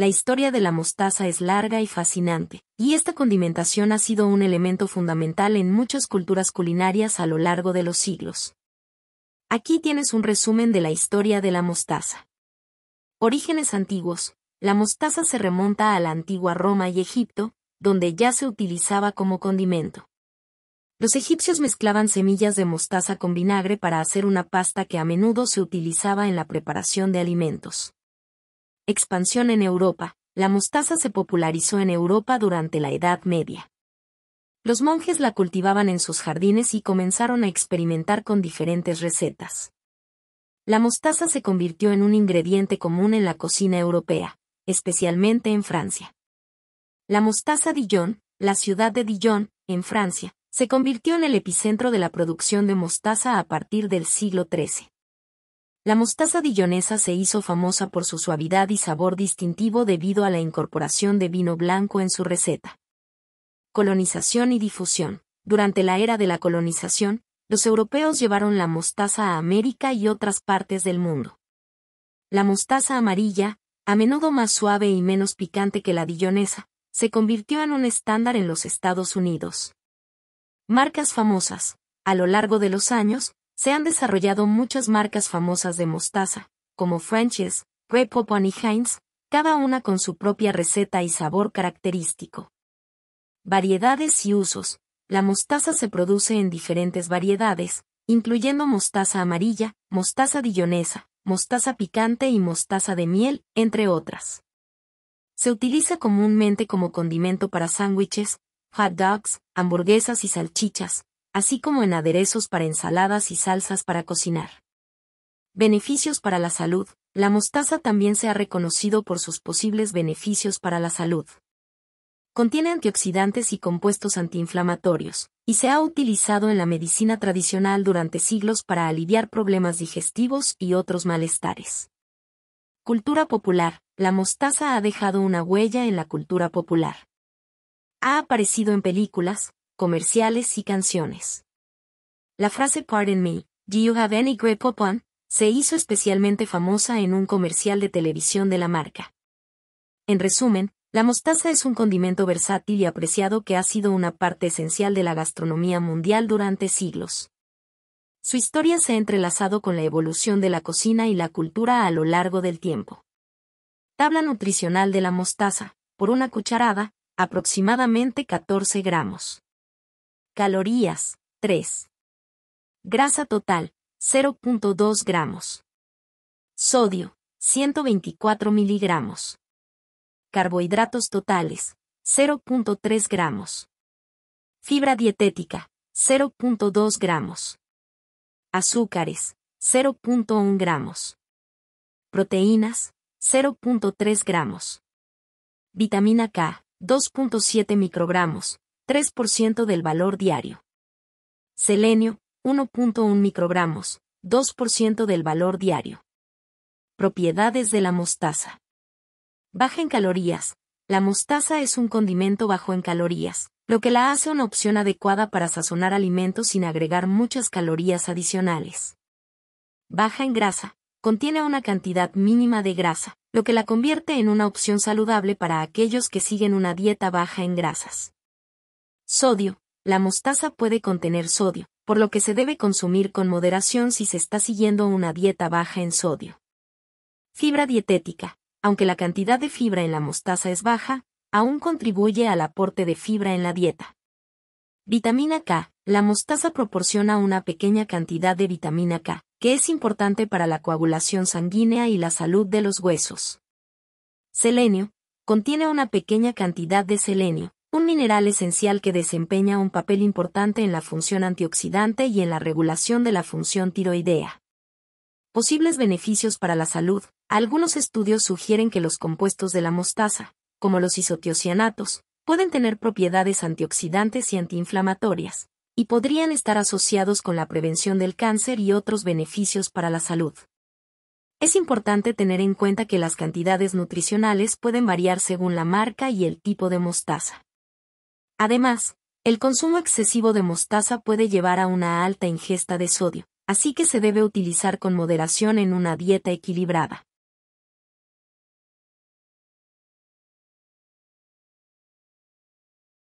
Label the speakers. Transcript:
Speaker 1: La historia de la mostaza es larga y fascinante, y esta condimentación ha sido un elemento fundamental en muchas culturas culinarias a lo largo de los siglos. Aquí tienes un resumen de la historia de la mostaza. Orígenes antiguos. La mostaza se remonta a la antigua Roma y Egipto, donde ya se utilizaba como condimento. Los egipcios mezclaban semillas de mostaza con vinagre para hacer una pasta que a menudo se utilizaba en la preparación de alimentos. Expansión en Europa. La mostaza se popularizó en Europa durante la Edad Media. Los monjes la cultivaban en sus jardines y comenzaron a experimentar con diferentes recetas. La mostaza se convirtió en un ingrediente común en la cocina europea, especialmente en Francia. La mostaza Dijon, la ciudad de Dijon, en Francia, se convirtió en el epicentro de la producción de mostaza a partir del siglo XIII. La mostaza dillonesa se hizo famosa por su suavidad y sabor distintivo debido a la incorporación de vino blanco en su receta. Colonización y difusión. Durante la era de la colonización, los europeos llevaron la mostaza a América y otras partes del mundo. La mostaza amarilla, a menudo más suave y menos picante que la dillonesa, se convirtió en un estándar en los Estados Unidos. Marcas famosas. A lo largo de los años, se han desarrollado muchas marcas famosas de mostaza, como French's, Grey Popon y Heinz, cada una con su propia receta y sabor característico. Variedades y usos. La mostaza se produce en diferentes variedades, incluyendo mostaza amarilla, mostaza dillonesa, mostaza picante y mostaza de miel, entre otras. Se utiliza comúnmente como condimento para sándwiches, hot dogs, hamburguesas y salchichas, así como en aderezos para ensaladas y salsas para cocinar. Beneficios para la salud. La mostaza también se ha reconocido por sus posibles beneficios para la salud. Contiene antioxidantes y compuestos antiinflamatorios, y se ha utilizado en la medicina tradicional durante siglos para aliviar problemas digestivos y otros malestares. Cultura popular. La mostaza ha dejado una huella en la cultura popular. Ha aparecido en películas, comerciales y canciones. La frase Pardon me, Do you have any grape on? se hizo especialmente famosa en un comercial de televisión de la marca. En resumen, la mostaza es un condimento versátil y apreciado que ha sido una parte esencial de la gastronomía mundial durante siglos. Su historia se ha entrelazado con la evolución de la cocina y la cultura a lo largo del tiempo. Tabla nutricional de la mostaza, por una cucharada, aproximadamente 14 gramos. Calorías, 3. Grasa total, 0.2 gramos. Sodio, 124 miligramos. Carbohidratos totales, 0.3 gramos. Fibra dietética, 0.2 gramos. Azúcares, 0.1 gramos. Proteínas, 0.3 gramos. Vitamina K, 2.7 microgramos. 3% del valor diario. Selenio, 1.1 microgramos, 2% del valor diario. Propiedades de la mostaza. Baja en calorías. La mostaza es un condimento bajo en calorías, lo que la hace una opción adecuada para sazonar alimentos sin agregar muchas calorías adicionales. Baja en grasa. Contiene una cantidad mínima de grasa, lo que la convierte en una opción saludable para aquellos que siguen una dieta baja en grasas. Sodio. La mostaza puede contener sodio, por lo que se debe consumir con moderación si se está siguiendo una dieta baja en sodio. Fibra dietética. Aunque la cantidad de fibra en la mostaza es baja, aún contribuye al aporte de fibra en la dieta. Vitamina K. La mostaza proporciona una pequeña cantidad de vitamina K, que es importante para la coagulación sanguínea y la salud de los huesos. Selenio. Contiene una pequeña cantidad de selenio, un mineral esencial que desempeña un papel importante en la función antioxidante y en la regulación de la función tiroidea. Posibles beneficios para la salud. Algunos estudios sugieren que los compuestos de la mostaza, como los isotiocianatos, pueden tener propiedades antioxidantes y antiinflamatorias, y podrían estar asociados con la prevención del cáncer y otros beneficios para la salud. Es importante tener en cuenta que las cantidades nutricionales pueden variar según la marca y el tipo de mostaza. Además, el consumo excesivo de mostaza puede llevar a una alta ingesta de sodio, así que se debe utilizar con moderación en una dieta equilibrada.